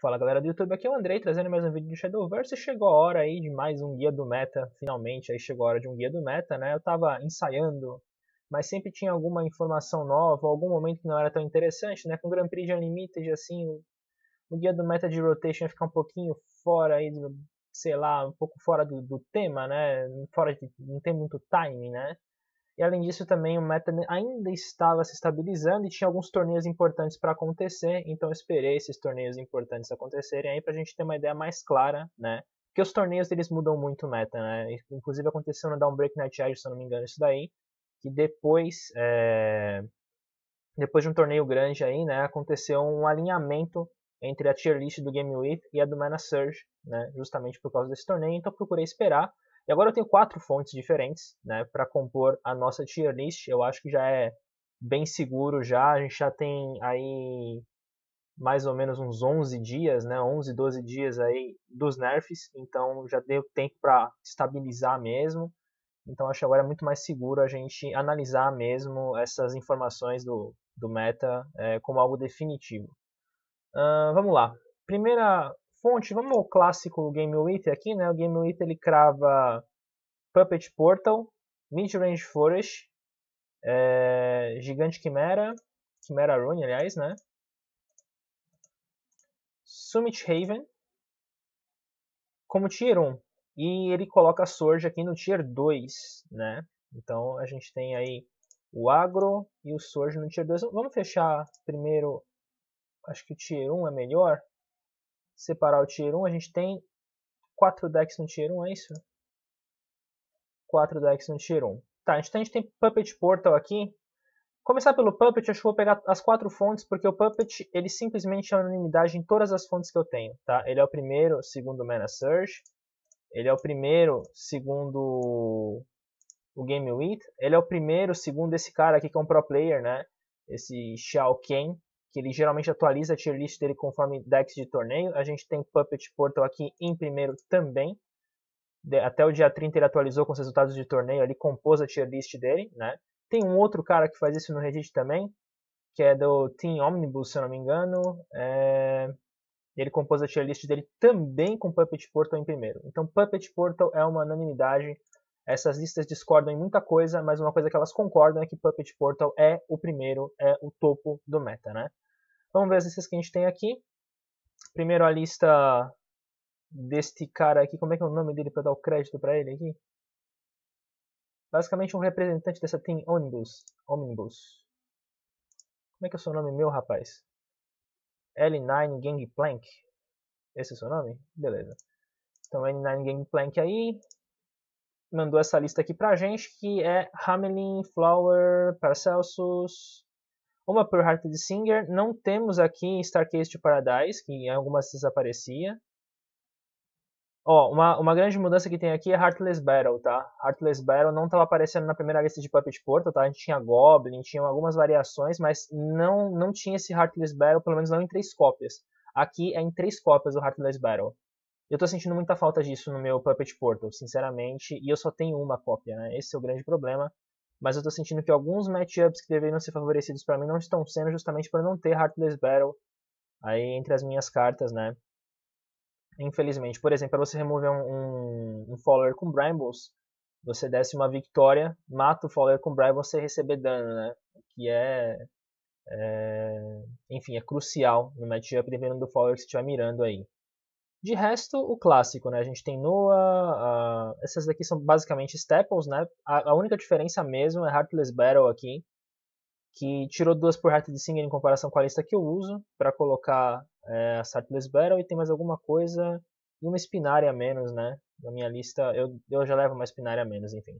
Fala galera do YouTube, aqui é o Andrei trazendo mais um vídeo do Shadowverse e chegou a hora aí de mais um guia do meta, finalmente aí chegou a hora de um guia do meta, né? Eu tava ensaiando, mas sempre tinha alguma informação nova, algum momento que não era tão interessante, né? Com o Grand Prix de Unlimited, assim, o, guia do meta de Rotation ia ficar um pouquinho fora aí, sei lá, um pouco fora do, do tema, né? Fora de, não tem muito time, né? E além disso, também o meta ainda estava se estabilizando e tinha alguns torneios importantes para acontecer. Então eu esperei esses torneios importantes acontecerem aí para a gente ter uma ideia mais clara, né? Porque os torneios eles mudam muito o meta, né? Inclusive aconteceu no Downbreak Night Edge, se eu não me engano, isso daí. Que depois, é... depois de um torneio grande aí, né? Aconteceu um alinhamento entre a tier list do Game Week e a do Mana Surge, né? Justamente por causa desse torneio. Então procurei esperar e agora eu tenho quatro fontes diferentes, né, para compor a nossa tier list. Eu acho que já é bem seguro já. A gente já tem aí mais ou menos uns 11 dias, né, 11, 12 dias aí dos nerfs, então já deu tempo para estabilizar mesmo. Então acho que agora é muito mais seguro a gente analisar mesmo essas informações do, do meta é, como algo definitivo. Uh, vamos lá. Primeira fonte, vamos ao clássico Game Wither aqui, né? O Game Wither ele crava Puppet Portal, Midrange Forest, é, Gigante Quimera, Quimera Rune, aliás, né? Summit Haven, como Tier 1. E ele coloca a Surge aqui no Tier 2, né? Então a gente tem aí o Agro e o surge no Tier 2. Vamos fechar primeiro, acho que o Tier 1 é melhor separar o Tier 1, a gente tem 4 decks no Tier 1, é isso? 4 decks no Tier 1. Tá, então a gente tem Puppet Portal aqui. Começar pelo Puppet, acho que vou pegar as quatro fontes, porque o Puppet, ele simplesmente é unanimidade em todas as fontes que eu tenho, tá? Ele é o primeiro, segundo Mana Surge. Ele é o primeiro, segundo o Game With. Ele é o primeiro, segundo esse cara aqui que é um pro player, né? Esse Xiao Ken, que ele geralmente atualiza a tier list dele conforme decks de torneio. A gente tem Puppet Portal aqui em primeiro também. De, até o dia 30 ele atualizou com os resultados de torneio, ele compôs a tier list dele, né? Tem um outro cara que faz isso no Reddit também, que é do Team Omnibus, se eu não me engano. É... Ele compôs a tier list dele também com Puppet Portal em primeiro. Então Puppet Portal é uma unanimidade. Essas listas discordam em muita coisa, mas uma coisa que elas concordam é que Puppet Portal é o primeiro, é o topo do meta, né? Vamos ver as listas que a gente tem aqui. Primeiro a lista deste cara aqui. Como é que é o nome dele para dar o crédito para ele aqui? Basicamente um representante dessa Team Omnibus. Omnibus. Como é que é o seu nome meu, rapaz? L9 Gangplank. Esse é o seu nome? Beleza. Então l 9 Gangplank aí mandou essa lista aqui pra gente, que é Hamelin, Flower, Paracelsus, uma Pearl Heartless Singer. Não temos aqui em Starcase Paradise, que em algumas desaparecia. Ó, oh, uma, uma grande mudança que tem aqui é Heartless Battle, tá? Heartless Battle não estava aparecendo na primeira lista de Puppet Portal, tá? A gente tinha Goblin, tinha algumas variações, mas não, não tinha esse Heartless Battle, pelo menos não em três cópias. Aqui é em três cópias o Heartless Battle. Eu tô sentindo muita falta disso no meu Puppet Portal, sinceramente, e eu só tenho uma cópia, né? Esse é o grande problema mas eu tô sentindo que alguns matchups que deveriam ser favorecidos para mim não estão sendo justamente para não ter Heartless Battle aí entre as minhas cartas, né? Infelizmente, por exemplo, para você remover um, um, um follower com Brambles, você desce uma vitória, mata o follower com Brambles, você receber dano, né? Que é, é, enfim, é crucial no matchup dependendo do follower que você estiver mirando aí. De resto, o clássico, né? A gente tem Noah, uh, essas daqui são basicamente Staples, né? A, a, única diferença mesmo é Heartless Battle aqui, que tirou duas por Heart de Singer em comparação com a lista que eu uso para colocar é, a Heartless Battle e tem mais alguma coisa e uma Spinária a menos, né? Na minha lista, eu, eu já levo uma Spinária a menos, enfim.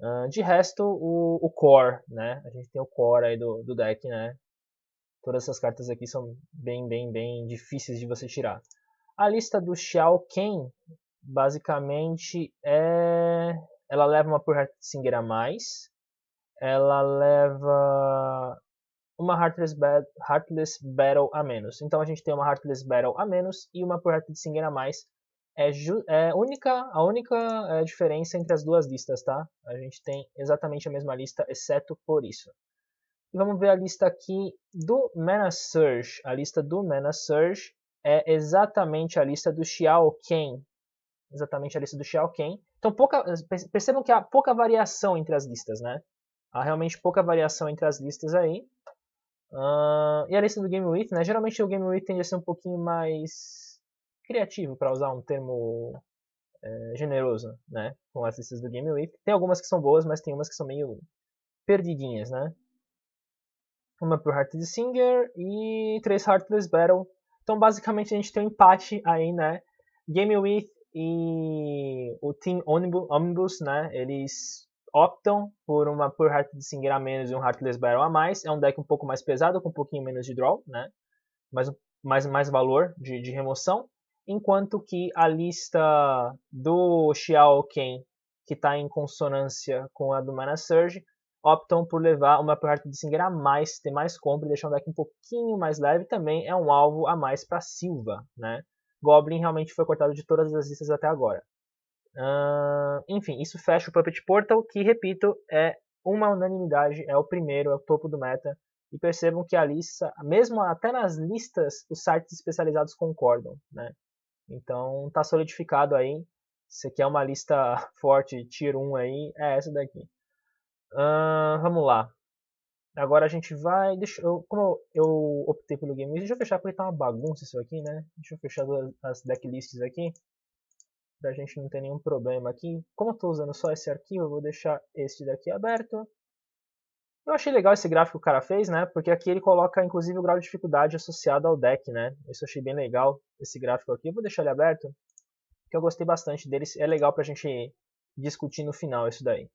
Uh, de resto, o, o core, né? A gente tem o core aí do, do deck, né? Todas essas cartas aqui são bem, bem, bem difíceis de você tirar. A lista do Xiao Ken, basicamente, é... ela leva uma por Heartsinger a mais. Ela leva uma Heartless, ba Heartless Battle a menos. Então a gente tem uma Heartless Battle a menos e uma por Heartsinger a mais. É, é única, a única é, diferença entre as duas listas, tá? A gente tem exatamente a mesma lista, exceto por isso. E vamos ver a lista aqui do Mana Surge. A lista do Mana Surge é exatamente a lista do Xiao Ken. Exatamente a lista do Xiao Ken. Então, pouca, percebam que há pouca variação entre as listas, né? Há realmente pouca variação entre as listas aí. Uh, e a lista do Game With, né? Geralmente o Game With tende a ser um pouquinho mais criativo, para usar um termo é, generoso, né? Com as listas do Game With. Tem algumas que são boas, mas tem umas que são meio perdidinhas, né? Uma pro Heartless Singer e três Heartless Battle então, basicamente, a gente tem um empate aí, né? Game With e o Team Omnibus, né? Eles optam por uma por Heart de Singer a menos e um Heartless Barrel a mais. É um deck um pouco mais pesado, com um pouquinho menos de draw, né? Mais, mais, mais valor de, de remoção. Enquanto que a lista do Xiao Ken, que está em consonância com a do Mana Surge, optam por levar uma parte de Singer a mais, ter mais compra e deixar um deck um pouquinho mais leve, também é um alvo a mais para Silva, né? Goblin realmente foi cortado de todas as listas até agora. Uh, enfim, isso fecha o Puppet Portal, que, repito, é uma unanimidade, é o primeiro, é o topo do meta. E percebam que a lista, mesmo até nas listas, os sites especializados concordam, né? Então, tá solidificado aí. Se quer uma lista forte, tier 1 aí, é essa daqui. Uh, vamos lá. Agora a gente vai. Deixa eu, como eu, optei pelo game, deixa eu fechar porque tá uma bagunça isso aqui, né? Deixa eu fechar as decklists aqui. Pra gente não ter nenhum problema aqui. Como eu tô usando só esse arquivo, eu vou deixar este daqui aberto. Eu achei legal esse gráfico que o cara fez, né? Porque aqui ele coloca inclusive o grau de dificuldade associado ao deck, né? Isso eu achei bem legal, esse gráfico aqui. Eu vou deixar ele aberto, que eu gostei bastante dele. É legal pra gente discutir no final isso daí.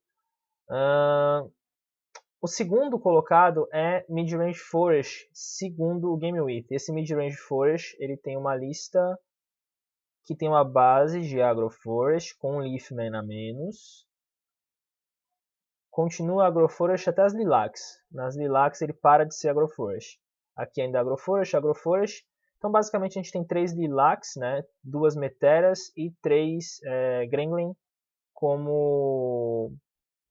Uh, o segundo colocado é Midrange Forest, segundo o Game With. Esse Midrange Forest ele tem uma lista que tem uma base de Agroforest com Leafman a menos. Continua Agroforest até as Lilacs. Nas Lilacs ele para de ser Agroforest. Aqui ainda é Agroforest, Agroforest. Então basicamente a gente tem três Lilacs, né? duas Meteras e três é, Gremlin como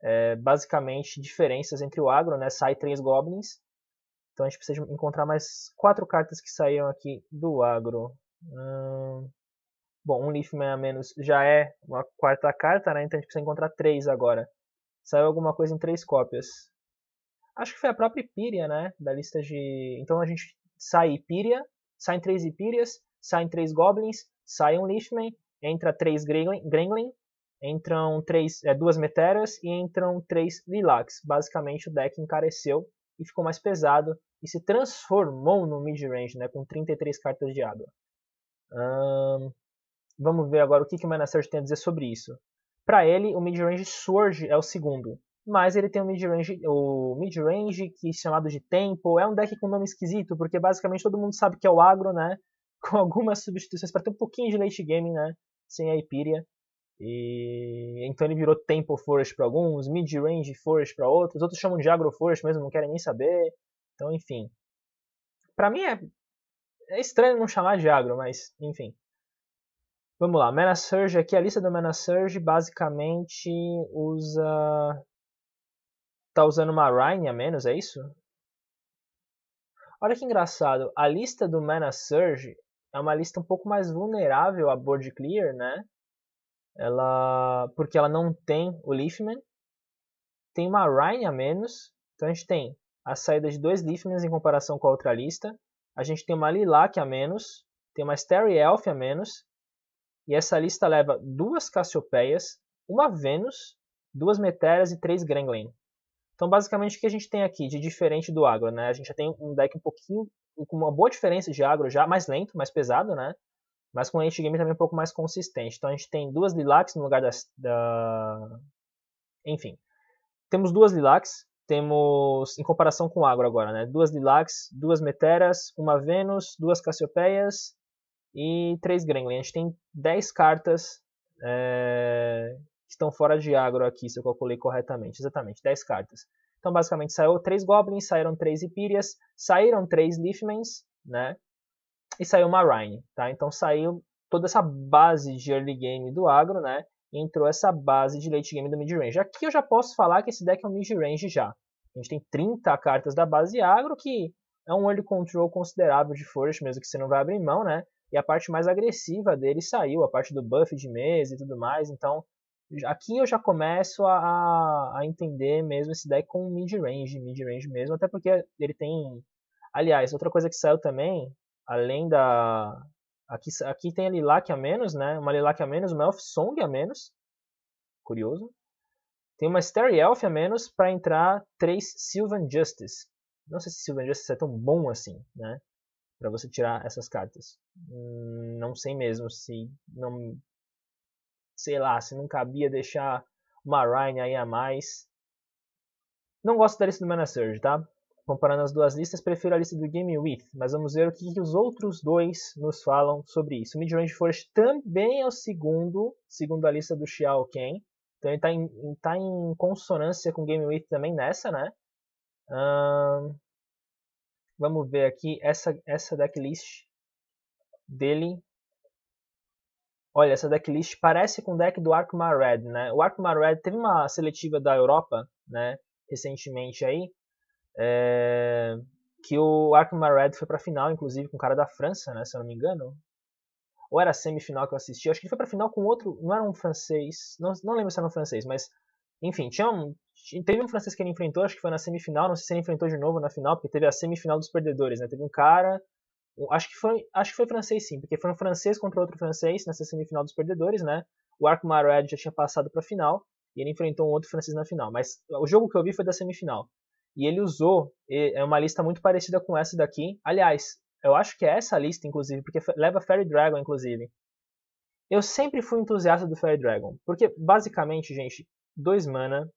é, basicamente diferenças entre o agro, né? Sai três goblins. Então a gente precisa encontrar mais quatro cartas que saíram aqui do agro. Hum... Bom, um Leafman a menos já é uma quarta carta, né? Então a gente precisa encontrar três agora. Saiu alguma coisa em três cópias. Acho que foi a própria Ipíria, né? Da lista de. Então a gente sai Ipíria, saem três Ipírias, saem três Goblins, sai um Leafman, entra três Gremlin, entram três, é, duas Meteras e entram três Lilacs. Basicamente o deck encareceu e ficou mais pesado e se transformou no mid-range, né, com 33 cartas de água. vamos ver agora o que, que o Manasser tem a dizer sobre isso. Para ele, o mid-range Surge é o segundo, mas ele tem o mid-range o mid -range, que é chamado de Tempo. É um deck com nome esquisito, porque basicamente todo mundo sabe que é o agro, né? Com algumas substituições para ter um pouquinho de late game, né? Sem a ipiria. E então ele virou Tempo Forest para alguns, Mid-Range Forest para outros, outros chamam de Agro Forest mesmo, não querem nem saber. Então, enfim. Para mim é, é estranho não chamar de Agro, mas enfim. Vamos lá, Mana Surge aqui, a lista do Mana Surge basicamente usa. Tá usando uma Rhine a menos, é isso? Olha que engraçado, a lista do Mana Surge é uma lista um pouco mais vulnerável a Board Clear, né? ela porque ela não tem o Leafman, tem uma Rhine a menos, então a gente tem a saída de dois Leafmans em comparação com a outra lista, a gente tem uma Lilac a menos, tem uma Starry Elf a menos, e essa lista leva duas Cassiopeias, uma Vênus, duas Meteras e três Gremlin. Então basicamente o que a gente tem aqui de diferente do agro, né? A gente já tem um deck um pouquinho com uma boa diferença de agro já, mais lento, mais pesado, né? mas com o endgame também um pouco mais consistente. Então a gente tem duas Lilacs no lugar das, da. Enfim. Temos duas Lilacs, temos, em comparação com o Agro agora, né? Duas Lilacs, duas Meteras, uma Vênus, duas Cassiopeias e três Gremlin. A gente tem 10 cartas é, que estão fora de Agro aqui, se eu calculei corretamente. Exatamente, 10 cartas. Então basicamente saiu três Goblins, saíram três Ipirias, saíram três Leafmans, né? e saiu uma Rhine, tá? Então saiu toda essa base de early game do agro, né? E entrou essa base de late game do mid range. Aqui eu já posso falar que esse deck é um mid range já. A gente tem 30 cartas da base agro que é um early control considerável de forest, mesmo que você não vai abrir mão, né? E a parte mais agressiva dele saiu, a parte do buff de mesa e tudo mais. Então aqui eu já começo a, a entender mesmo esse deck como mid range, mid range mesmo, até porque ele tem Aliás, outra coisa que saiu também, além da. Aqui, aqui tem a Lilac a menos, né? Uma Lilac a menos, uma Elf Song a menos. Curioso. Tem uma Starry Elf a menos para entrar três Sylvan Justice. Não sei se Sylvan Justice é tão bom assim, né? Para você tirar essas cartas. Hum, não sei mesmo se. não Sei lá, se não cabia deixar uma Rhine aí a mais. Não gosto da lista do Mana Surge, tá? Comparando as duas listas, prefiro a lista do Game With, mas vamos ver o que, que os outros dois nos falam sobre isso. O Midrange Forest também é o segundo, segundo a lista do Xiao Ken. Então ele está em, tá em, consonância com o Game With também nessa, né? vamos ver aqui essa, essa decklist dele. Olha, essa decklist parece com o deck do Arkma Red, né? O Arkma Red teve uma seletiva da Europa, né? Recentemente aí, é, que o Arkham Red foi pra final, inclusive, com o cara da França, né? Se eu não me engano. Ou era a semifinal que eu assisti, acho que ele foi pra final com outro, não era um francês, não, não lembro se era um francês, mas enfim, tinha um, teve um francês que ele enfrentou, acho que foi na semifinal, não sei se ele enfrentou de novo na final, porque teve a semifinal dos perdedores, né? Teve um cara, acho que foi, acho que foi francês sim, porque foi um francês contra outro francês nessa semifinal dos perdedores, né? O Arkham Red já tinha passado para final e ele enfrentou um outro francês na final, mas o jogo que eu vi foi da semifinal. E ele usou é uma lista muito parecida com essa daqui. Aliás, eu acho que é essa lista, inclusive, porque leva Fairy Dragon, inclusive. Eu sempre fui entusiasta do Fairy Dragon, porque basicamente, gente, 2 mana,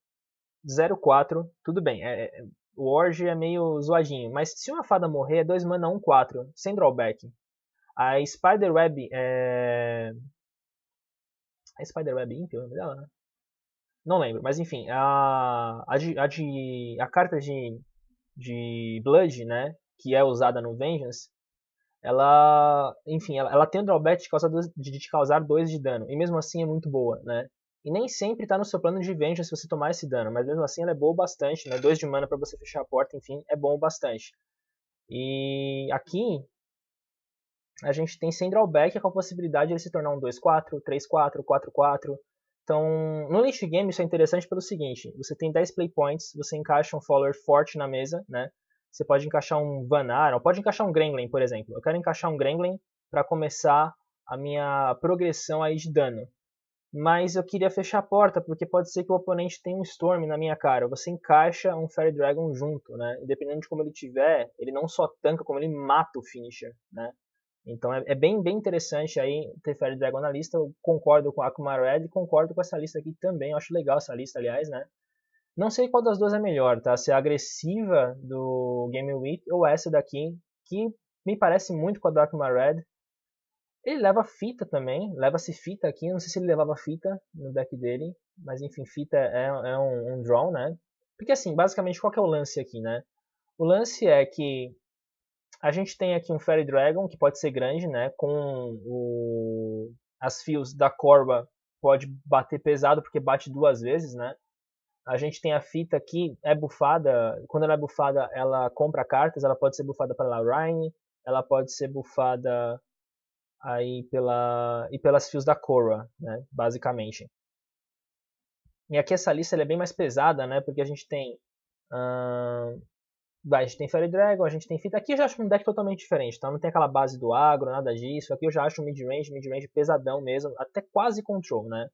04, tudo bem, é, é, é, o Orge é meio zoadinho, mas se uma fada morrer, é 2 mana 1-4, sem drawback. A Web é. A Spiderweb Imp, é o nome dela, né? Não lembro, mas enfim, a, a, de, a, de, a carta de, de Blood, né, que é usada no Vengeance, ela, enfim, ela, ela tem o drawback de, causa de, de, causar 2 de dano, e mesmo assim é muito boa, né? E nem sempre tá no seu plano de Vengeance se você tomar esse dano, mas mesmo assim ela é boa bastante, né? 2 de mana para você fechar a porta, enfim, é bom bastante. E aqui a gente tem sem drawback com a possibilidade de ele se tornar um 2-4, 3-4, 4-4, então, no Lynch Game isso é interessante pelo seguinte, você tem 10 play points, você encaixa um follower forte na mesa, né? Você pode encaixar um Vanar, ou pode encaixar um Gremlin, por exemplo. Eu quero encaixar um Gremlin para começar a minha progressão aí de dano. Mas eu queria fechar a porta, porque pode ser que o oponente tenha um Storm na minha cara. Você encaixa um Fairy Dragon junto, né? E dependendo de como ele tiver, ele não só tanca, como ele mata o finisher, né? Então é, é, bem, bem interessante aí ter Fairy Dragon na lista. Eu concordo com a Akuma Red, concordo com essa lista aqui também. Eu acho legal essa lista, aliás, né? Não sei qual das duas é melhor, tá? Se é a agressiva do Game Week ou essa daqui, que me parece muito com a do Akuma Red. Ele leva fita também, leva-se fita aqui. Não sei se ele levava fita no deck dele, mas enfim, fita é, é um, um draw, né? Porque assim, basicamente qual que é o lance aqui, né? O lance é que a gente tem aqui um Fairy Dragon, que pode ser grande, né? Com o... as fios da corba pode bater pesado, porque bate duas vezes, né? A gente tem a fita que é bufada. Quando ela é bufada, ela compra cartas. Ela pode ser bufada pela Rhine, ela pode ser bufada aí pela e pelas fios da Cora, né, basicamente. E aqui essa lista é bem mais pesada, né, porque a gente tem uh, a gente tem Fairy Dragon, a gente tem Fita. Aqui eu já acho um deck totalmente diferente, tá? Não tem aquela base do agro, nada disso. Aqui eu já acho um mid-range, mid-range pesadão mesmo, até quase control, né?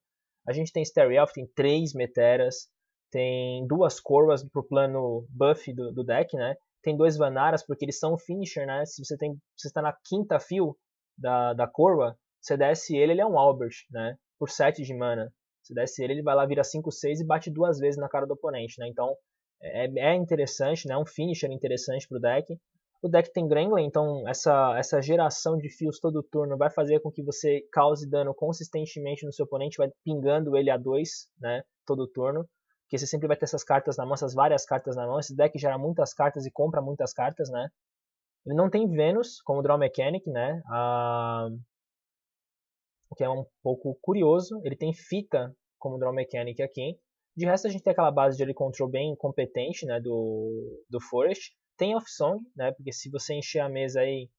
A gente tem Stereo, tem três Meteras, tem duas Corvas pro plano buff do, do, deck, né? Tem dois Vanaras, porque eles são finisher, né? Se você, tem, você está na quinta fio da, da Corva, você desce ele, ele é um Albert, né? Por 7 de mana. Você desce ele, ele vai lá, vira 5, 6 e bate duas vezes na cara do oponente, né? Então, é, é interessante, né? É um finisher interessante para o deck. O deck tem Grangle, então essa, essa geração de fios todo turno vai fazer com que você cause dano consistentemente no seu oponente, vai pingando ele a dois, né, todo turno. Porque você sempre vai ter essas cartas na mão, essas várias cartas na mão. Esse deck gera muitas cartas e compra muitas cartas, né? Ele não tem Vênus como Draw Mechanic, né? Ah, o que é um pouco curioso. Ele tem Fita como Draw Mechanic aqui. De resto, a gente tem aquela base de ele control bem competente, né, do, do Forest. Tem off-song, né, porque se você encher a mesa aí,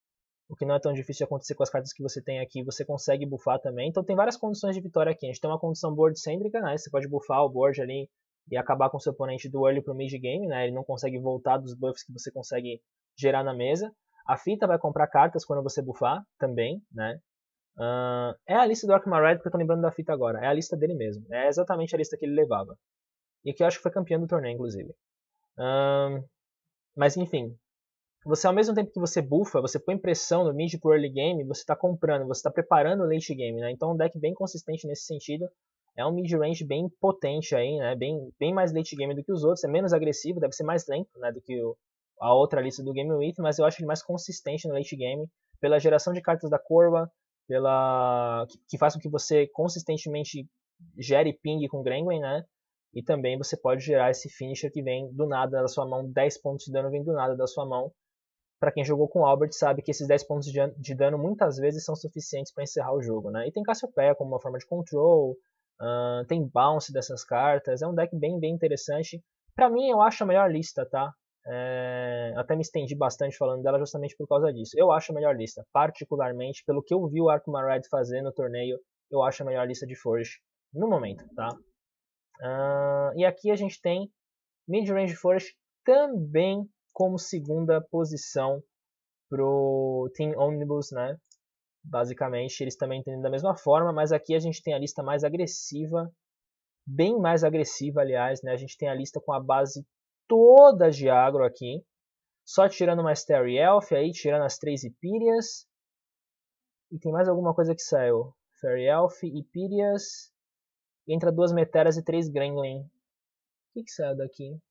o que não é tão difícil de acontecer com as cartas que você tem aqui, você consegue bufar também. Então tem várias condições de vitória aqui. A gente tem uma condição board cêntrica, né, você pode bufar o board ali e acabar com o seu oponente do early pro mid game, né, ele não consegue voltar dos buffs que você consegue gerar na mesa. A fita vai comprar cartas quando você bufar também, né? Uh, é a lista do Arkman Red, porque eu tô lembrando da fita agora. É a lista dele mesmo. É exatamente a lista que ele levava. E que eu acho que foi campeão do torneio, inclusive. Uh, mas enfim. Você, ao mesmo tempo que você bufa, você põe pressão no mid pro early game, você tá comprando, você tá preparando o late game, né? Então é um deck bem consistente nesse sentido. É um mid-range bem potente aí, né? Bem, bem mais late game do que os outros. É menos agressivo, deve ser mais lento, né? Do que o, a outra lista do Game With, mas eu acho ele mais consistente no late game. Pela geração de cartas da curva pela que, que faz com que você consistentemente gere ping com Grenguin, né? E também você pode gerar esse finisher que vem do nada da sua mão, 10 pontos de dano vem do nada da sua mão. Para quem jogou com Albert sabe que esses 10 pontos de dano muitas vezes são suficientes para encerrar o jogo, né? E tem Cassiopeia como uma forma de control, uh, tem bounce dessas cartas, é um deck bem bem interessante. Para mim eu acho a melhor lista, tá? É, até me estendi bastante falando dela justamente por causa disso. Eu acho a melhor lista, particularmente pelo que eu vi o Arkuma Red fazer no torneio, eu acho a melhor lista de Forge no momento, tá? Uh, e aqui a gente tem Midrange Forge também como segunda posição pro Team Omnibus, né? Basicamente, eles também entendem da mesma forma, mas aqui a gente tem a lista mais agressiva, bem mais agressiva, aliás, né? A gente tem a lista com a base todas de agro aqui, Só tirando mais Terry Elf aí, tirando as três Ipirias. E tem mais alguma coisa que saiu. Fairy Elf, Ipirias. Entra duas Meteras e três Gremlin. O que, que saiu daqui?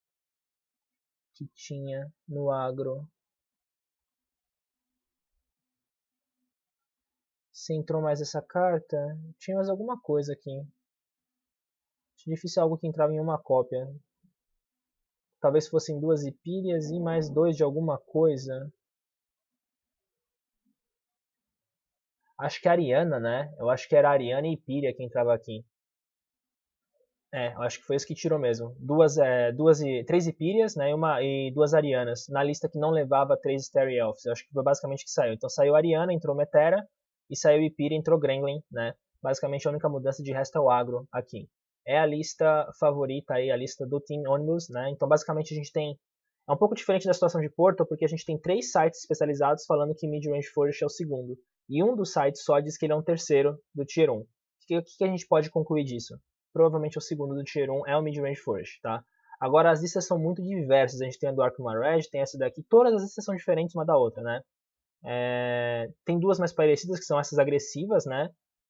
Que tinha no agro. Se entrou mais essa carta. Tinha mais alguma coisa aqui. Acho difícil algo que entrava em uma cópia. Talvez fossem duas ipírias e mais dois de alguma coisa. Acho que a Ariana, né? Eu acho que era a Ariana e Ipíria quem entrava aqui. É, eu acho que foi isso que tirou mesmo. Duas, é, duas três Ipírias né, e, uma, e duas Arianas. Na lista que não levava três Starry Elves. Eu acho que foi basicamente que saiu. Então saiu Ariana, entrou Metera. E saiu Ipíria, entrou Gremlin, né? Basicamente a única mudança de resto é o agro aqui é a lista favorita aí, a lista do Team Onimus, né? Então, basicamente, a gente tem. É um pouco diferente da situação de Porto, porque a gente tem três sites especializados falando que Midrange Forest é o segundo. E um dos sites só diz que ele é um terceiro do Tier 1. O que, que, a gente pode concluir disso? Provavelmente o segundo do Tier 1 é o Midrange Forest, tá? Agora, as listas são muito diversas. A gente tem a do Arkham Red, tem essa daqui. Todas as listas são diferentes uma da outra, né? É... Tem duas mais parecidas, que são essas agressivas, né?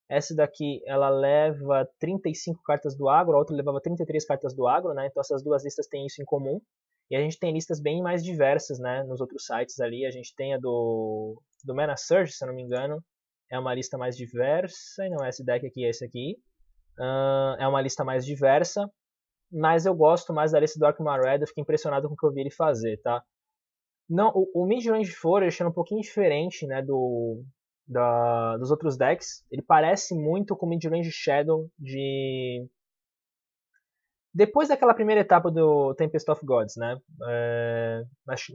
Essa daqui ela leva 35 cartas do agro, a outra levava 33 cartas do agro, né? Então essas duas listas têm isso em comum. E a gente tem listas bem mais diversas, né? Nos outros sites ali, a gente tem a do do Mana Surge, se eu não me engano, é uma lista mais diversa, e não é esse deck aqui, é esse aqui. Uh, é uma lista mais diversa, mas eu gosto mais da lista do Arkma Red, eu fiquei impressionado com o que eu vi ele fazer, tá? Não, o, o Midrange Forest era é um pouquinho diferente, né, do, da, dos outros decks. Ele parece muito com Midrange Shadow de. Depois daquela primeira etapa do Tempest of Gods, né? É...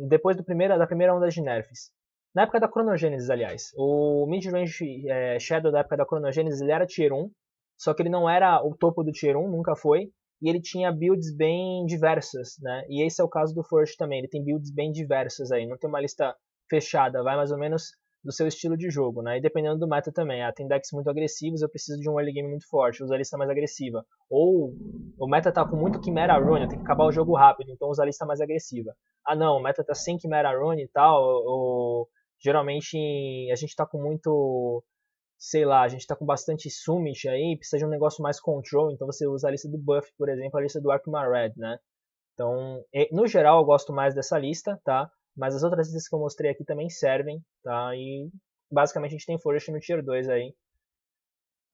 depois do primeira, da primeira onda de nerfs. Na época da Cronogênesis, aliás. O Midrange é, Shadow da época da Cronogênesis ele era Tier 1. Só que ele não era o topo do Tier 1, nunca foi. E ele tinha builds bem diversas, né? E esse é o caso do Forge também. Ele tem builds bem diversas aí. Não tem uma lista fechada. Vai mais ou menos do seu estilo de jogo, né? E dependendo do meta também. Ah, tem decks muito agressivos, eu preciso de um early game muito forte, usar a lista mais agressiva. Ou o meta tá com muito Chimera Rune, eu tenho que acabar o jogo rápido, então usa a lista mais agressiva. Ah não, o meta tá sem Chimera Rune e tal, ou, geralmente a gente tá com muito sei lá, a gente tá com bastante summit aí, precisa de um negócio mais control, então você usa a lista do buff, por exemplo, a lista do Arkham Red, né? Então, no geral eu gosto mais dessa lista, tá? Mas as outras listas que eu mostrei aqui também servem, tá? E basicamente a gente tem Forest no Tier 2 aí.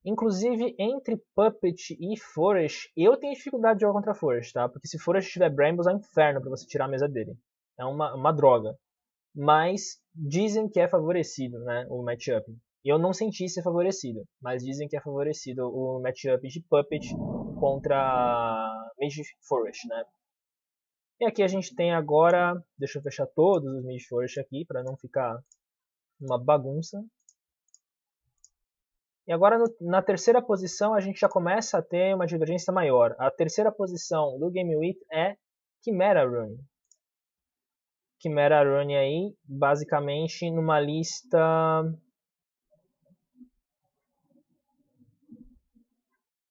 Inclusive, entre Puppet e Forest, eu tenho dificuldade de jogar contra Forest, tá? Porque se Forest tiver Brambles, é um inferno pra você tirar a mesa dele. É uma, uma droga. Mas dizem que é favorecido, né? O matchup. Eu não senti ser favorecido, mas dizem que é favorecido o matchup de Puppet contra Mage Forest, né? E aqui a gente tem agora, deixa eu fechar todos os midforce aqui para não ficar uma bagunça. E agora no, na terceira posição a gente já começa a ter uma divergência maior. A terceira posição do Game Week é Chimera Rune. Chimera Rune aí, basicamente numa lista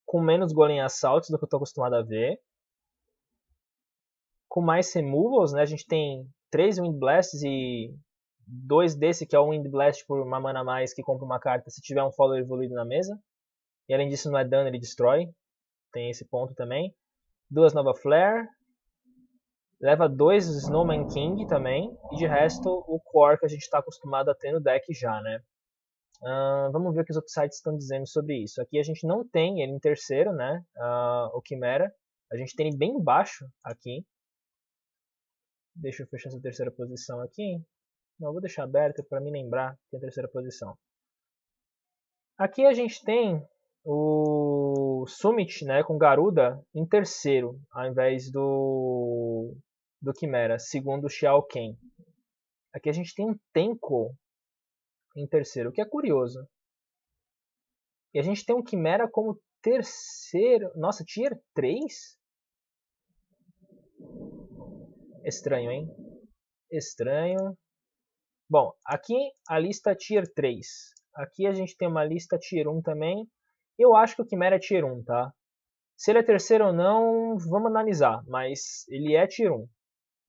com menos golem assaltos do que eu estou acostumado a ver com mais removals, né? A gente tem três Wind Blasts e dois desse que é o Wind Blast por uma mana a mais que compra uma carta se tiver um follower evoluído na mesa. E além disso não é dano, ele destrói. Tem esse ponto também. Duas Nova Flare. Leva dois Snowman King também. E de resto o Core que a gente está acostumado a ter no deck já, né? Uh, vamos ver o que os outros sites estão dizendo sobre isso. Aqui a gente não tem ele em terceiro, né? Uh, o Chimera. A gente tem ele bem baixo aqui. Deixa eu fechar essa terceira posição aqui. Não, vou deixar aberta para me lembrar que é a terceira posição. Aqui a gente tem o Summit né, com Garuda em terceiro, ao invés do, do Quimera, segundo Xiao Ken. Aqui a gente tem um Tenko em terceiro, o que é curioso. E a gente tem um Quimera como terceiro. Nossa, tier 3? Estranho, hein? Estranho. Bom, aqui a lista Tier 3. Aqui a gente tem uma lista Tier 1 também. Eu acho que o Quimera é Tier 1, tá? Se ele é terceiro ou não, vamos analisar. Mas ele é Tier 1.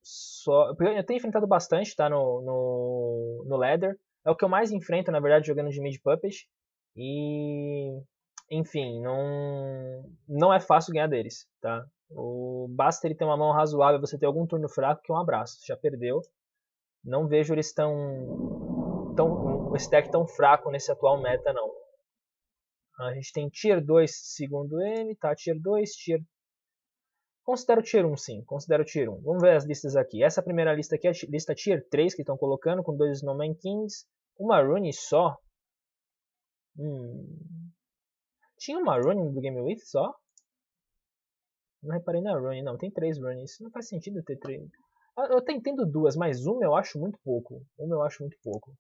Só... Eu tenho enfrentado bastante, tá? No, no, no Leather. É o que eu mais enfrento, na verdade, jogando de Mid Puppet. E enfim, não, não é fácil ganhar deles, tá? O, basta ele ter uma mão razoável, você ter algum turno fraco, que é um abraço. Já perdeu. Não vejo eles tão. tão esse stack tão fraco nesse atual meta, não. A gente tem Tier 2, segundo M, tá? Tier 2, Tier. Considero Tier 1, sim. Considero Tier 1. Vamos ver as listas aqui. Essa primeira lista aqui é a lista Tier 3 que estão colocando, com dois Snowman Kings. Uma Rune só. Hum. Tinha uma Rune do Game With só? Não reparei na run, não. Tem três Rooney. Isso não faz sentido ter três. Eu até entendo duas, mas uma eu acho muito pouco. Uma eu acho muito pouco.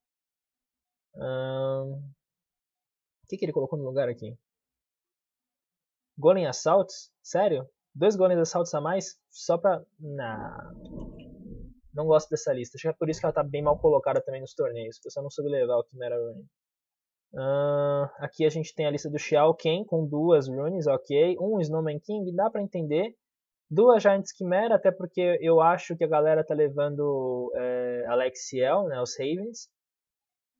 O que, que ele colocou no lugar aqui? Golem em assaltos? Sério? Dois Golem assaltos a mais? Só pra... Nah. Não gosto dessa lista. Acho que é por isso que ela tá bem mal colocada também nos torneios. Porque eu só não soube levar o Chimera run. Uh, aqui a gente tem a lista do Xiao Ken com duas runes, ok. Um Snowman King, dá para entender. Duas Giants Chimera, até porque eu acho que a galera tá levando é, Alexiel, né, os Ravens.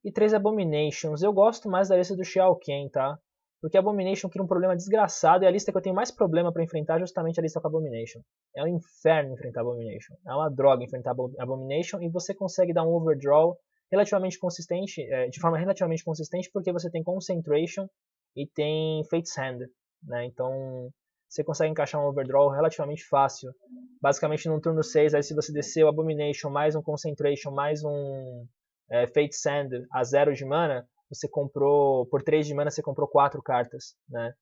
E três Abominations. Eu gosto mais da lista do Xiao Ken, tá? Porque Abomination cria um problema desgraçado e é a lista que eu tenho mais problema para enfrentar é justamente a lista com Abomination. É um inferno enfrentar Abomination. É uma droga enfrentar Abomination e você consegue dar um overdraw relativamente consistente, é, de forma relativamente consistente, porque você tem concentration e tem fate hand, né? Então você consegue encaixar um overdraw relativamente fácil. Basicamente no turno 6, aí se você descer o abomination mais um concentration mais um é, fate's hand a zero de mana, você comprou por 3 de mana você comprou quatro cartas, né?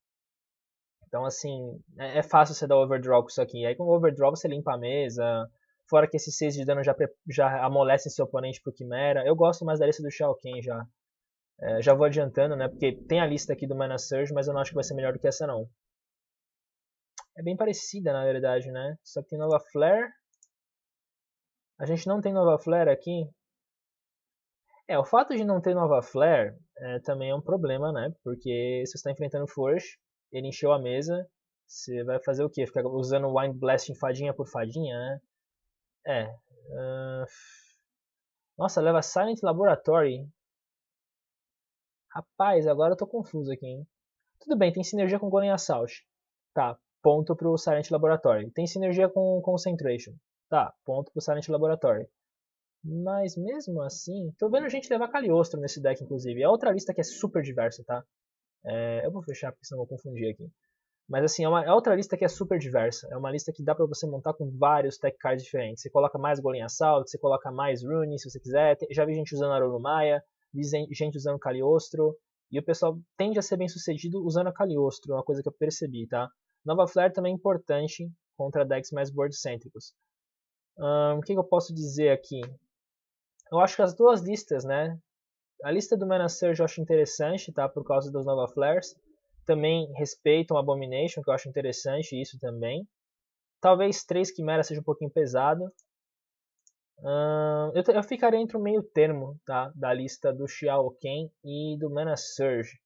Então, assim, é, é fácil você dar overdraw com isso aqui. Aí com o overdraw você limpa a mesa, Fora que esses 6 de dano já, já amolecem seu oponente pro Quimera. Eu gosto mais da lista do Shao Kahn já. É, já vou adiantando, né? Porque tem a lista aqui do Mana Surge, mas eu não acho que vai ser melhor do que essa, não. É bem parecida, na verdade, né? Só que tem Nova Flare. A gente não tem Nova Flare aqui. É, o fato de não ter Nova Flare é, também é um problema, né? Porque se você está enfrentando Forge, ele encheu a mesa. Você vai fazer o quê? Ficar usando Wind Blast em fadinha por fadinha, né? É. Uh... Nossa, leva Silent Laboratory. Rapaz, agora eu tô confuso aqui, hein? Tudo bem, tem sinergia com Golem Assault. Tá, ponto pro Silent Laboratory. Tem sinergia com Concentration. Tá, ponto pro Silent Laboratory. Mas mesmo assim, tô vendo gente levar Caliostro nesse deck, inclusive. É outra lista que é super diversa, tá? É, eu vou fechar porque senão eu vou confundir aqui. Mas assim, é, uma, é outra lista que é super diversa. É uma lista que dá para você montar com vários tech cards diferentes. Você coloca mais Golem Assault, você coloca mais Rune, se você quiser. Já vi gente usando Arolumaya, vi gente usando Caliostro. E o pessoal tende a ser bem sucedido usando a Caliostro, uma coisa que eu percebi, tá? Nova Flare também é importante contra decks mais board-cêntricos. o que, que eu posso dizer aqui? Eu acho que as duas listas, né? A lista do Mana Surge eu acho interessante, tá? Por causa das Nova Flares também respeitam Abomination, que eu acho interessante isso também. Talvez três quimeras seja um pouquinho pesado. eu, eu ficaria entre o meio termo tá? da lista do Xiao Ken e do Mana Surge.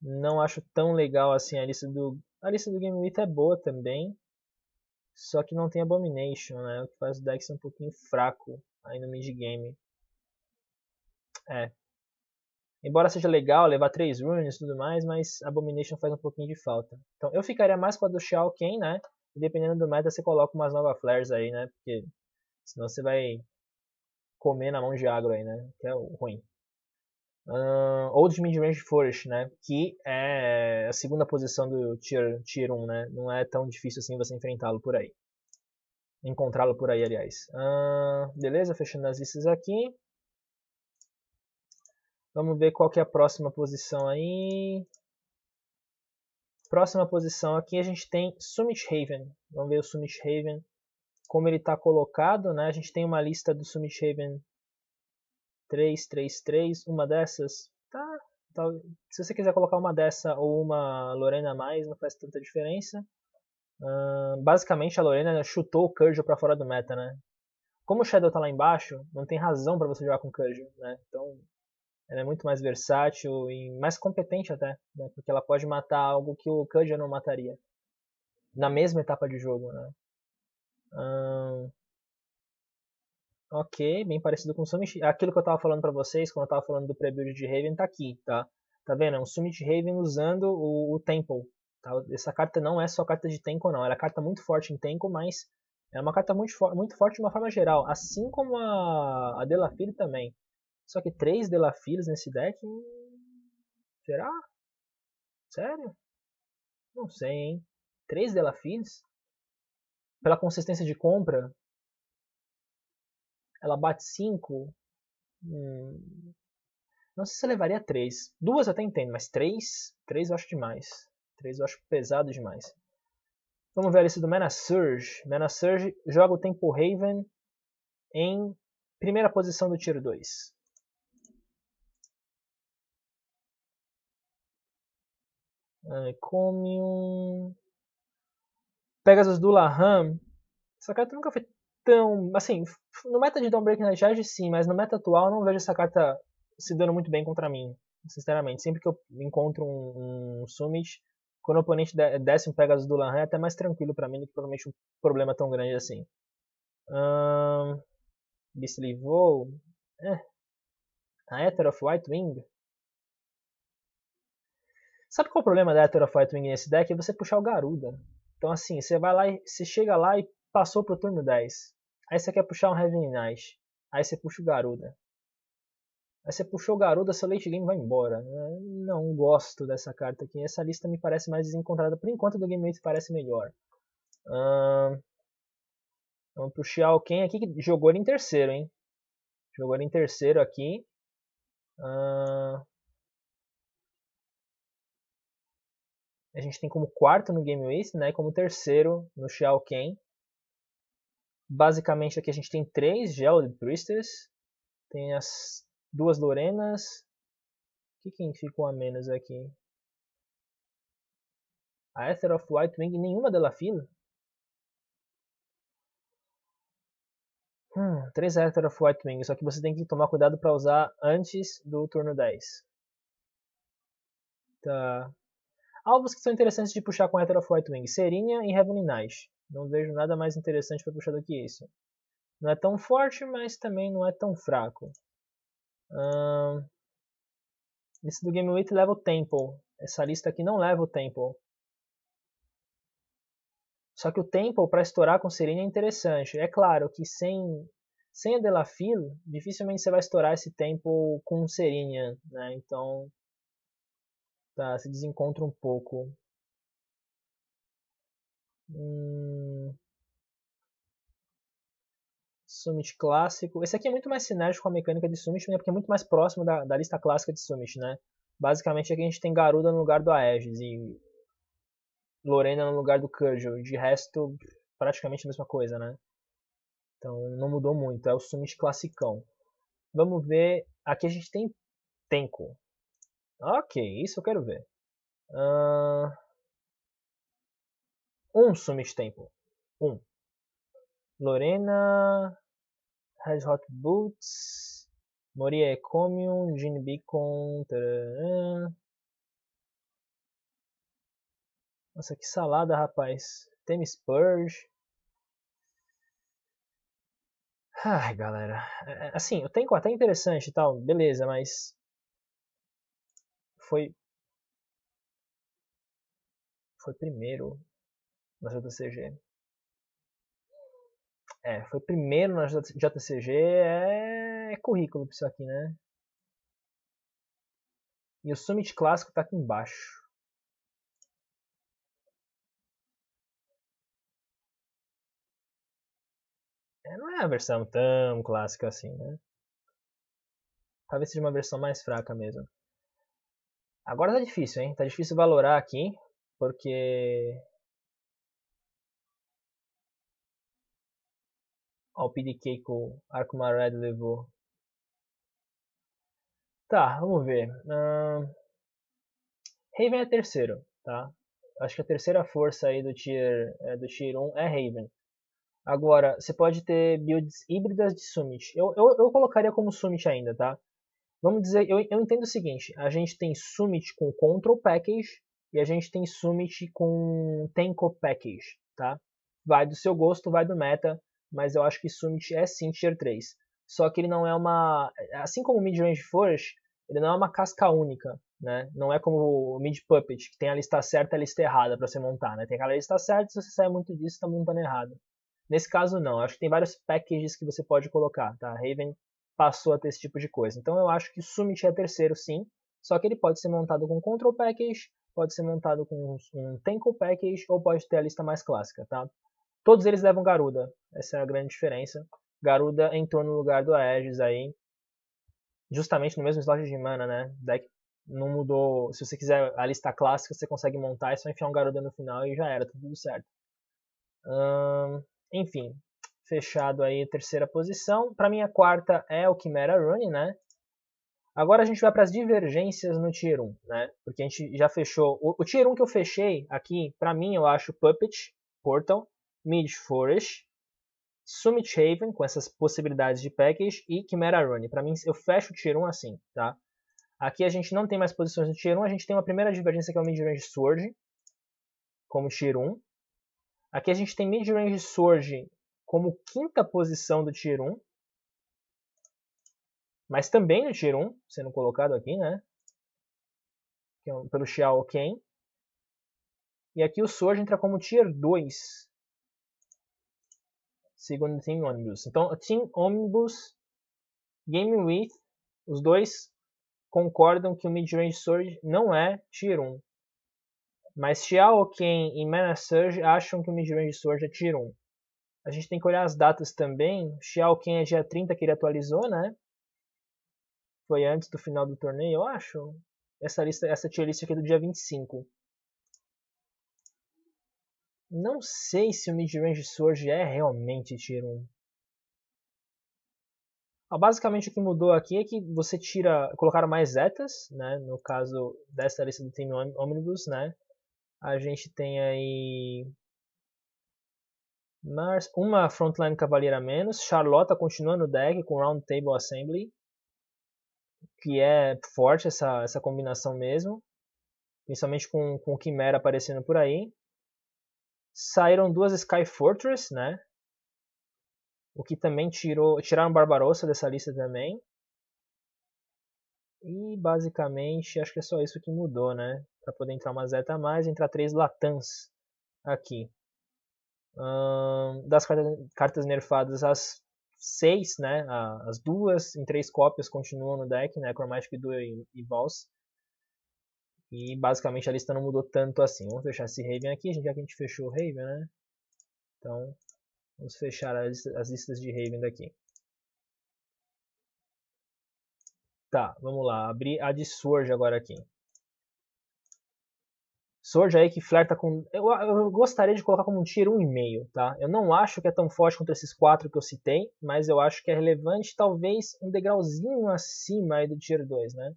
Não acho tão legal assim a lista do. A lista do Game Wit é boa também. Só que não tem Abomination, né? O que faz o deck ser um pouquinho fraco aí no mid game. É, Embora seja legal levar três runes e tudo mais, mas Abomination faz um pouquinho de falta. Então eu ficaria mais com a do Shao Ken, né? E dependendo do meta você coloca umas novas flares aí, né? Porque senão você vai comer na mão de agro aí, né? Que é ruim. Uh, Old Midrange Forest, né? Que é a segunda posição do tier, tier 1, né? Não é tão difícil assim você enfrentá-lo por aí. Encontrá-lo por aí, aliás. Uh, beleza, fechando as listas aqui. Vamos ver qual que é a próxima posição aí. Próxima posição aqui a gente tem Summit Haven. Vamos ver o Summit Haven como ele está colocado, né? A gente tem uma lista do Summit Haven 333, uma dessas, tá? se você quiser colocar uma dessa ou uma Lorena a mais, não faz tanta diferença. Uh, basicamente a Lorena chutou o Curjo para fora do meta, né? Como o Shadow tá lá embaixo, não tem razão para você jogar com o Curjo, né? Então ela é muito mais versátil e mais competente até, né? Porque ela pode matar algo que o Cudger não mataria. Na mesma etapa de jogo, né? Ok, bem parecido com o Summit. Aquilo que eu estava falando para vocês, quando eu estava falando do pre build de Raven, está aqui, tá? Tá vendo? É um Summit Raven usando o, o Temple. Tá? Essa carta não é só carta de Tenko, não. Ela é carta muito forte em Tenko, mas é uma carta muito, muito forte de uma forma geral. Assim como a, a Delafire também. Só que três Delafiles nesse deck. Hum, será? Sério? Não sei, hein? Três Delafiles? Pela consistência de compra? Ela bate cinco? Hum... Não sei se levaria três. Duas até entendo, mas três? Três eu acho demais. Três eu acho pesado demais. Vamos ver a lista do Mana Surge. Mana Surge joga o Tempo Raven em primeira posição do tiro 2. Ah, come um. Pegasus do Laham. Essa carta nunca foi tão. Assim, no meta de Dawnbreak na Charge sim, mas no meta atual eu não vejo essa carta se dando muito bem contra mim. Sinceramente, sempre que eu encontro um, um Summit, quando o oponente desce um Pegasus do Laham é até mais tranquilo para mim do que provavelmente um problema tão grande assim. Um... Beastly Vow. É. A of White Wing. Sabe qual é o problema da Heterofight Wing nesse deck? É você puxar o Garuda. Então assim, você vai lá e você chega lá e passou pro turno 10. Aí você quer puxar um Heavenly Knight. Aí você puxa o Garuda. Aí você puxou o Garuda, seu late game vai embora. Não gosto dessa carta aqui. Essa lista me parece mais desencontrada. Por enquanto, do Game 8 parece melhor. Hum... Vamos puxar alguém Ken aqui, que jogou ele em terceiro, hein? Jogou ele em terceiro aqui. Hum... A gente tem como quarto no Game Waste, né? E como terceiro no Xiao Ken. Basicamente aqui a gente tem três Gel Priestess. Tem as duas Lorenas. que quem ficou a menos aqui? A Aether of Whitewing e nenhuma dela é fila? Hum, 3 Ether of Whitewing, só que você tem que tomar cuidado para usar antes do turno 10. Tá, Alvos que são interessantes de puxar com Ether of White Wing, Serinha e Heavenly Knight. Não vejo nada mais interessante para puxar do que isso. Não é tão forte, mas também não é tão fraco. Lista Esse do Game Week leva o Temple. Essa lista aqui não leva o Temple. Só que o Temple, para estourar com Serena, é interessante. É claro que sem, sem a Delafil, dificilmente você vai estourar esse Temple com Serena. Né? Então, Tá, se desencontra um pouco. Hum... Summit clássico. Esse aqui é muito mais sinérgico com a mecânica de Summit, né? Porque é muito mais próximo da, da lista clássica de Summit, né? Basicamente aqui a gente tem Garuda no lugar do Aegis e Lorena no lugar do Curjo. De resto, praticamente a mesma coisa, né? Então não mudou muito. É o Summit classicão. Vamos ver. Aqui a gente tem Tenko. Ok, isso eu quero ver. Uh... Um tempo. Um. Lorena. Red Hot Boots. Moria Ecomium. Gene Beacon. Tarará. Nossa, que salada, rapaz. Temi Spurge. Ai, galera. É, assim, o tenho é até interessante e tal, beleza, mas foi foi primeiro na JCG. É, foi primeiro na JCG é, é currículo isso aqui, né? E o Summit Clássico tá aqui embaixo. É, não é a versão tão clássica assim, né? Talvez seja uma versão mais fraca mesmo. Agora tá difícil, hein? Tá difícil valorar aqui, porque. Ó, o PDK que o Arkuma Red levou. Tá, vamos ver. Uh... Raven é terceiro, tá? Acho que a terceira força aí do tier, é, do tier 1 é Raven. Agora, você pode ter builds híbridas de Summit. Eu, eu, eu colocaria como Summit ainda, tá? Vamos dizer, eu, eu entendo o seguinte, a gente tem Summit com Control Package e a gente tem Summit com Tenko Package, tá? Vai do seu gosto, vai do meta, mas eu acho que Summit é sim Tier 3. Só que ele não é uma... Assim como o Midrange forest, ele não é uma casca única, né? Não é como o Mid Puppet, que tem a lista certa e a lista errada para você montar, né? Tem aquela lista certa, se você sai muito disso, está montando errado. Nesse caso, não. Eu acho que tem vários packages que você pode colocar, tá? Raven passou a ter esse tipo de coisa. Então eu acho que Summit é terceiro sim, só que ele pode ser montado com Control Package, pode ser montado com um Tenko Package ou pode ter a lista mais clássica, tá? Todos eles levam Garuda, essa é a grande diferença. Garuda entrou no lugar do Aegis aí, justamente no mesmo slot de mana, né? Deck não mudou. Se você quiser a lista clássica, você consegue montar e é só enfiar um Garuda no final e já era, tá tudo certo. Hum, enfim, fechado aí terceira posição. Para mim a quarta é o Chimera Run, né? Agora a gente vai para as divergências no Tier 1, né? Porque a gente já fechou. O, o Tier 1 que eu fechei aqui, para mim, eu acho Puppet, Portal, Mid Forest, Summit Haven, com essas possibilidades de package, e Chimera Run. Para mim, eu fecho o Tier 1 assim, tá? Aqui a gente não tem mais posições no Tier 1, a gente tem uma primeira divergência que é o Mid Range Sword, como Tier 1. Aqui a gente tem Mid Range Sword como quinta posição do Tier 1, mas também no Tier 1, sendo colocado aqui, né? É pelo Xiao Ken. E aqui o Surge entra como Tier 2. Segundo Team Omnibus. Então, Team Omnibus, Game With, os dois concordam que o Midrange Surge não é Tier 1. Mas Xiao Ken e Mana Surge acham que o Midrange Surge é Tier 1. A gente tem que olhar as datas também. Xiao Ken é dia 30 que ele atualizou, né? Foi antes do final do torneio, eu acho. Essa lista, essa tier list aqui é do dia 25. Não sei se o Midrange Surge é realmente tier 1. Ah, basicamente o que mudou aqui é que você tira, colocaram mais zetas, né? No caso dessa lista do Team Omnibus, né? A gente tem aí Mars, uma Frontline Cavaleira a menos. Charlotta tá continua no deck com Round Table Assembly. Que é forte essa, essa combinação mesmo. Principalmente com, com Chimera aparecendo por aí. Saíram duas Sky Fortress, né? O que também tirou. Tiraram Barbarossa dessa lista também. E basicamente acho que é só isso que mudou, né? Para poder entrar uma Zeta a mais, entrar três Latans aqui das cartas nerfadas, as seis, né? As duas em três cópias continuam no deck, né? Chromatic Duel e, e Vals. E basicamente a lista não mudou tanto assim. Vamos fechar esse Raven aqui, já que a gente fechou o Raven, né? Então, vamos fechar as, as listas de Raven daqui. Tá, vamos lá. Abrir a de Surge agora aqui. Sorge aí que flerta com. Eu, eu gostaria de colocar como um tier 1,5, tá? Eu não acho que é tão forte contra esses quatro que eu citei, mas eu acho que é relevante, talvez um degrauzinho acima aí do tier 2, né?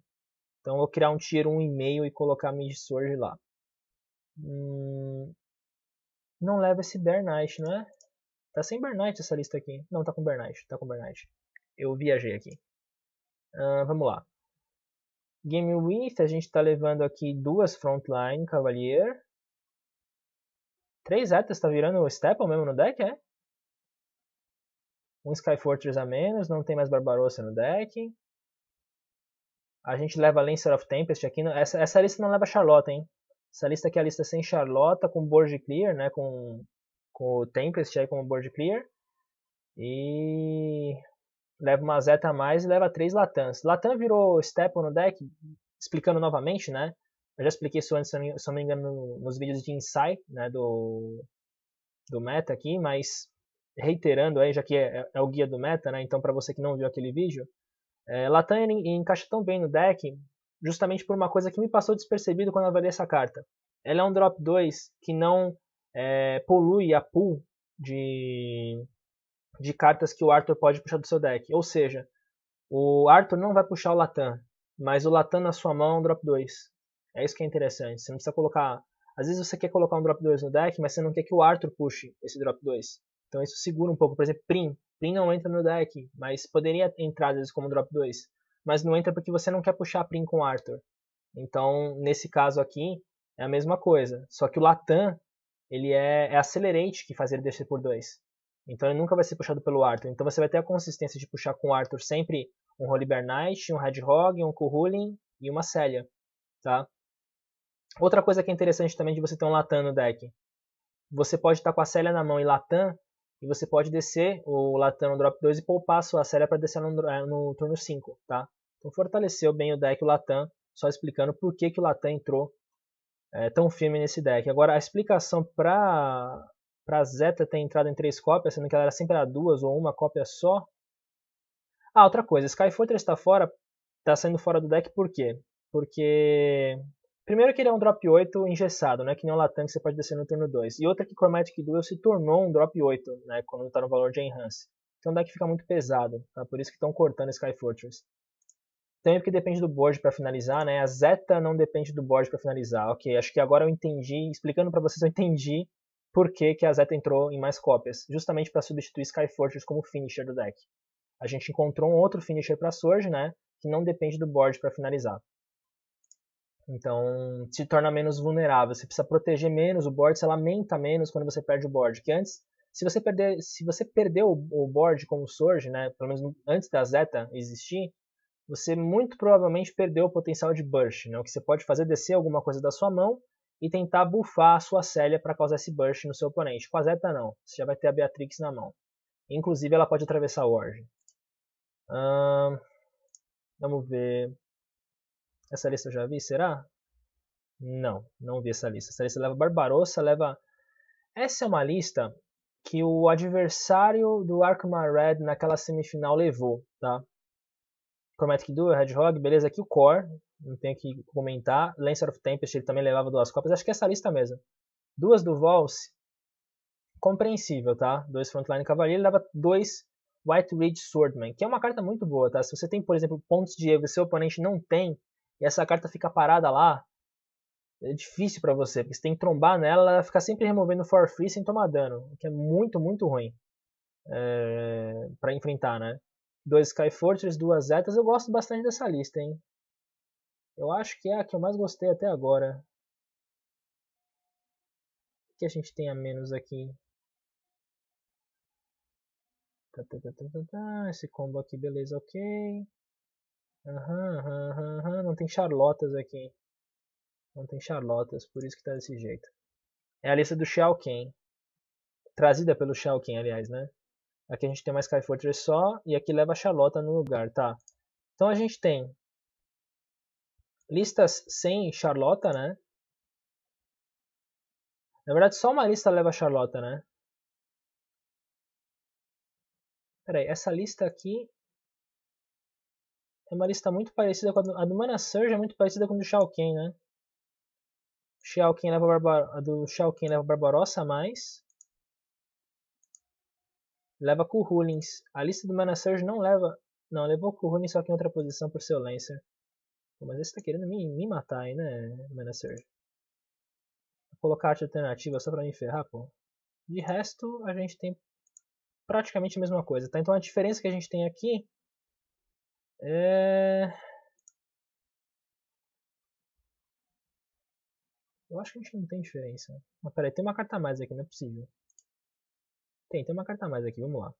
Então eu vou criar um tier 1,5 e colocar a Mid Sorge lá. Hum... Não leva esse Bernight, né? não é? Tá sem Bernight essa lista aqui. Não, tá com Bernight. tá com Bernight. Eu viajei aqui. Uh, vamos lá. Game with a gente está levando aqui duas Frontline Cavalier. Três Etas, está virando o Steppel mesmo no deck, é? Um sky fortress a menos, não tem mais Barbarossa no deck. A gente leva Lancer of Tempest aqui. Essa, essa lista não leva Charlotte, hein? Essa lista aqui é a lista sem Charlotte, com board clear, né? Com, com o Tempest aí como board clear. E leva uma Zeta a mais e leva três Latans. Latam virou step no deck, explicando novamente, né? Eu já expliquei isso antes, se não me engano, nos vídeos de Insight, né, do, do Meta aqui, mas reiterando aí, já que é, é, é o guia do Meta, né, então para você que não viu aquele vídeo, é, Latam encaixa tão bem no deck, justamente por uma coisa que me passou despercebido quando avaliei essa carta. Ela é um drop 2 que não é, polui a pool de, de cartas que o Arthur pode puxar do seu deck. Ou seja, o Arthur não vai puxar o Latam, mas o Latam na sua mão é drop 2. É isso que é interessante. Você não precisa colocar. Às vezes você quer colocar um drop 2 no deck, mas você não quer que o Arthur puxe esse drop 2. Então isso segura um pouco. Por exemplo, Prim. Prim não entra no deck, mas poderia entrar às vezes como drop 2. Mas não entra porque você não quer puxar Prim com o Arthur. Então, nesse caso aqui, é a mesma coisa. Só que o Latam, ele é, é acelerante que faz ele descer por 2. Então ele nunca vai ser puxado pelo Arthur. Então você vai ter a consistência de puxar com o Arthur sempre um Holiber Knight, um Red Hog, um Kuhulin e uma Célia, tá? Outra coisa que é interessante também de você ter um Latan no deck. Você pode estar com a Célia na mão e Latan e você pode descer o Latan no drop 2 e poupar a sua Célia para descer no, eh, no, turno 5, tá? Então fortaleceu bem o deck o Latan. só explicando por que, que o Latan entrou é, tão firme nesse deck. Agora, a explicação para para Zeta ter entrado em três cópias, sendo que ela era sempre a duas ou uma cópia só. Ah, outra coisa, Skyfortress está fora, tá saindo fora do deck por quê? Porque primeiro que ele é um drop 8 engessado, né, que nem um Latam que você pode descer no turno 2. E outra que Chromatic Duel se tornou um drop 8, né, quando está no valor de Enhance. Então o deck fica muito pesado, tá? Por isso que estão cortando Skyfortress. Também porque depende do board para finalizar, né? A Zeta não depende do board para finalizar. Ok, acho que agora eu entendi. Explicando para vocês, eu entendi por que, que a Zeta entrou em mais cópias, justamente para substituir Skyforges como finisher do deck. A gente encontrou um outro finisher para Surge, né, que não depende do board para finalizar. Então, se torna menos vulnerável, você precisa proteger menos o board, você lamenta menos quando você perde o board, que antes se você perder, se você perdeu o board como Surge, né, pelo menos antes da Zeta existir, você muito provavelmente perdeu o potencial de burst, né? O que você pode fazer é descer alguma coisa da sua mão e tentar bufar a sua Célia para causar esse burst no seu oponente. Com a Zeta não, você já vai ter a Beatrix na mão. Inclusive ela pode atravessar o Orge. vamos ver. Essa lista eu já vi, será? Não, não vi essa lista. Essa lista leva Barbarossa, leva... Essa é uma lista que o adversário do Arkma Red naquela semifinal levou, tá? Chromatic Duel, Hedgehog, beleza, aqui o Core, não tem que comentar. Lancer of Tempest ele também levava duas copas, acho que é essa lista mesmo. Duas do Valse, compreensível, tá? Dois Frontline cavalheiro ele leva dois White Ridge Swordman, que é uma carta muito boa, tá? Se você tem, por exemplo, pontos de erro e seu oponente não tem, e essa carta fica parada lá, é difícil para você, porque você tem que trombar nela, ela fica sempre removendo for free sem tomar dano, o que é muito, muito ruim é, para enfrentar, né? Dois Sky Fortress, duas Zetas, eu gosto bastante dessa lista, hein? Eu acho que é a que eu mais gostei até agora. O que a gente tem a menos aqui? Tá, tá, tá, Esse combo aqui, beleza, ok. Aham, aham, aham, aham. Não tem charlotas aqui. Não tem charlotas, por isso que tá desse jeito. É a lista do Shao Ken. Trazida pelo Shao Ken, aliás, né? Aqui a gente tem uma Sky Fortress só e aqui leva a Charlotta no lugar, tá? Então a gente tem listas sem Charlotta, né? Na verdade, só uma lista leva Charlotta, né? Peraí, essa lista aqui é uma lista muito parecida com a do, a do Mana Surge, é muito parecida com a do Shao Kahn, né? Shao Kahn leva Barbar a do Shao Kahn leva Barbarossa a mais. Leva Kuhulins. A lista do Mana Surge não leva. Não, levou Kuhulins só que em outra posição por seu Lancer. Mas você tá querendo me, me matar aí, né, Menacer? Colocar arte alternativa só pra me ferrar, pô. De resto, a gente tem praticamente a mesma coisa, tá? Então a diferença que a gente tem aqui é... Eu acho que a gente não tem diferença. Mas peraí, tem uma carta a mais aqui, não é possível. Tem, tem uma carta a mais aqui, vamos lá.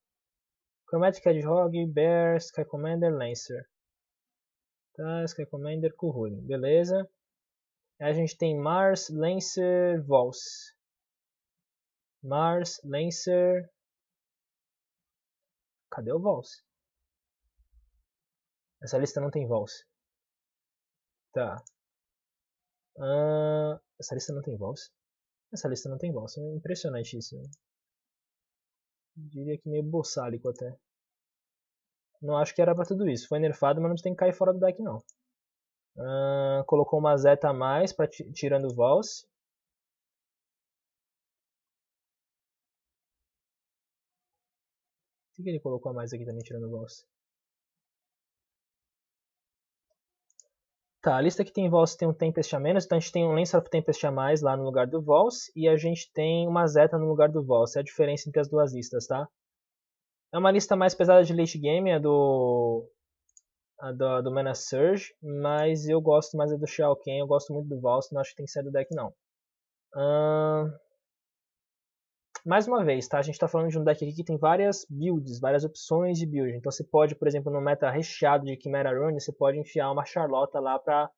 Chromatic Hedgehog, Bear, Sky Commander, Lancer. Task Commander Kuhulin, beleza. a gente tem Mars Lancer Vols. Mars Lancer... Cadê o Vols? Essa lista não tem Vols. Tá. Uh, essa lista não tem Vols? Essa lista não tem Vols. É impressionante isso. Né? Eu diria que meio boçálico até. Não acho que era para tudo isso. Foi nerfado, mas não tem que cair fora do deck, não. Uh, colocou uma Zeta a mais, pra, tirando o Vals. O que, ele colocou a mais aqui também, tirando o Vals? Tá, a lista que tem Vals tem um Tempest a menos, então a gente tem um Lancer of Tempest a mais lá no lugar do Vals, e a gente tem uma Zeta no lugar do Vals, É a diferença entre as duas listas, tá? É uma lista mais pesada de late game, a do. A do, a do Mana Surge, mas eu gosto mais do Shao Ken, eu gosto muito do Valse, não acho que tem que sair do deck não. Uh... Mais uma vez, tá? A gente está falando de um deck aqui que tem várias builds, várias opções de build. Então você pode, por exemplo, no meta recheado de Chimera Rune, você pode enfiar uma Charlotte lá para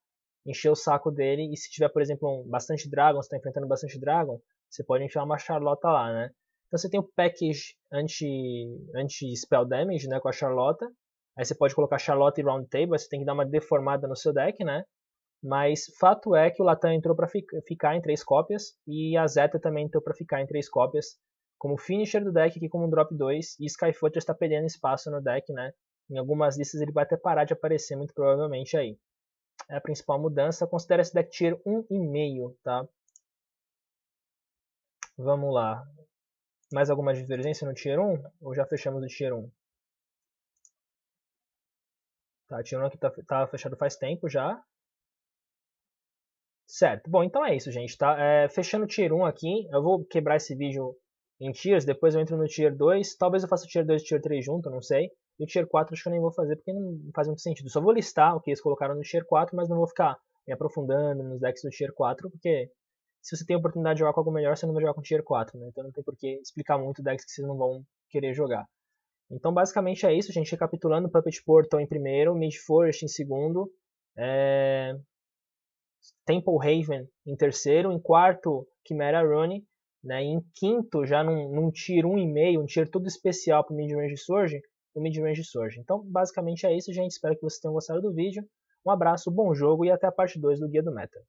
encher o saco dele. E se tiver, por exemplo, um, bastante Dragon, você está enfrentando bastante Dragon, você pode enfiar uma Charlotte lá, né? Então você tem o package anti-spell damage, né, com a Charlotta. Aí você pode colocar Charlotte e Round Table, você tem que dar uma deformada no seu deck, né? Mas fato é que o Latam entrou para ficar em três cópias e a Zeta também entrou para ficar em três cópias como finisher do deck aqui como um drop 2 e Skyfoot já está perdendo espaço no deck, né? Em algumas listas ele vai até parar de aparecer muito provavelmente aí. É a principal mudança, considera esse deck tier 1,5, tá? Vamos lá. Mais alguma divergência no Tier 1? Ou já fechamos o Tier 1? Tá, Tier 1 aqui tá, tá fechado faz tempo já. Certo. Bom, então é isso, gente. Tá? É, fechando o Tier 1 aqui, eu vou quebrar esse vídeo em tiers, depois eu entro no Tier 2. Talvez eu faça o Tier 2 e o Tier 3 junto, não sei. E o Tier 4 acho que eu nem vou fazer, porque não faz muito sentido. Só vou listar o que eles colocaram no Tier 4, mas não vou ficar me aprofundando nos decks do Tier 4, porque se você tem a oportunidade de jogar com algo melhor, você não vai jogar com Tier 4, né? Então não tem por que explicar muito decks que vocês não vão querer jogar. Então basicamente é isso, gente. Recapitulando, Puppet Portal em primeiro, Mid Forest em segundo, é... Temple Haven em terceiro, em quarto, Chimera Rune, né? E em quinto, já num, num tier 1,5, um tier todo especial para Midrange Surge, o Midrange Surge. Então basicamente é isso, gente. Espero que vocês tenham gostado do vídeo. Um abraço, bom jogo e até a parte 2 do Guia do Meta.